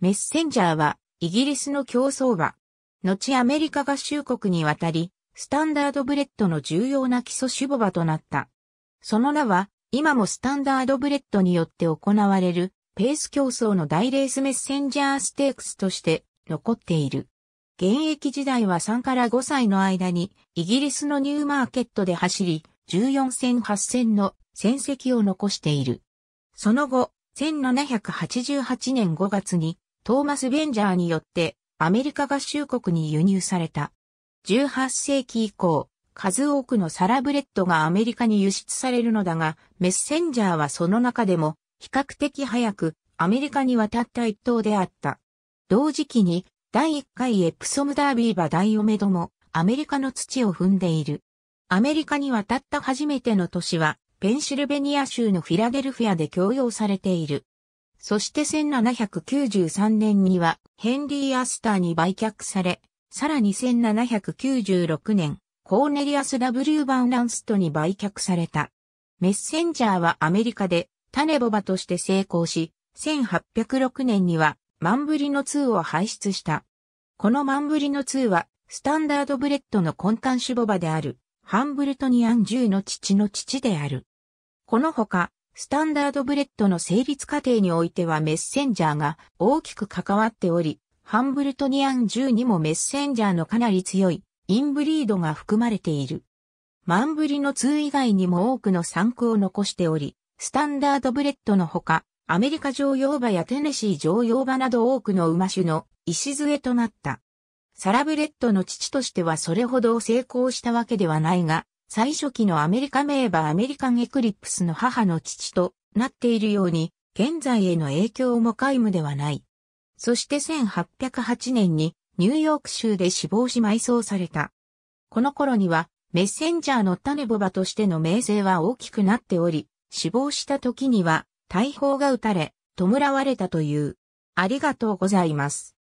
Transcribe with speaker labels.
Speaker 1: メッセンジャーはイギリスの競争馬。後アメリカ合衆国に渡り、スタンダードブレッドの重要な基礎種母馬となった。その名は、今もスタンダードブレッドによって行われる、ペース競争の大レースメッセンジャーステークスとして残っている。現役時代は3から5歳の間に、イギリスのニューマーケットで走り、14戦8戦の戦績を残している。その後、1788年5月にトーマス・ベンジャーによってアメリカ合衆国に輸入された。18世紀以降、数多くのサラブレッドがアメリカに輸出されるのだが、メッセンジャーはその中でも比較的早くアメリカに渡った一頭であった。同時期に第1回エプソムダービーバダイオメドもアメリカの土を踏んでいる。アメリカに渡った初めての年はペンシルベニア州のフィラデルフィアで供用されている。そして1793年にはヘンリー・アスターに売却され、さらに1796年、コーネリアス・ W・ バンランストに売却された。メッセンジャーはアメリカで種ボバとして成功し、1806年にはマンブリの2を排出した。このマンブリの2はスタンダードブレッドの根幹種ボバであるハンブルトニアン10の父の父である。このほか、スタンダードブレッドの成立過程においてはメッセンジャーが大きく関わっており、ハンブルトニアン10にもメッセンジャーのかなり強いインブリードが含まれている。マンブリの2以外にも多くの産区を残しており、スタンダードブレッドのほか、アメリカ常用馬やテネシー常用馬など多くの馬種の礎となった。サラブレッドの父としてはそれほど成功したわけではないが、最初期のアメリカ名馬アメリカンエクリプスの母の父となっているように、現在への影響も皆無ではない。そして1808年にニューヨーク州で死亡し埋葬された。この頃にはメッセンジャーの種ボバとしての名声は大きくなっており、死亡した時には大砲が撃たれ、弔われたという。ありがとうございます。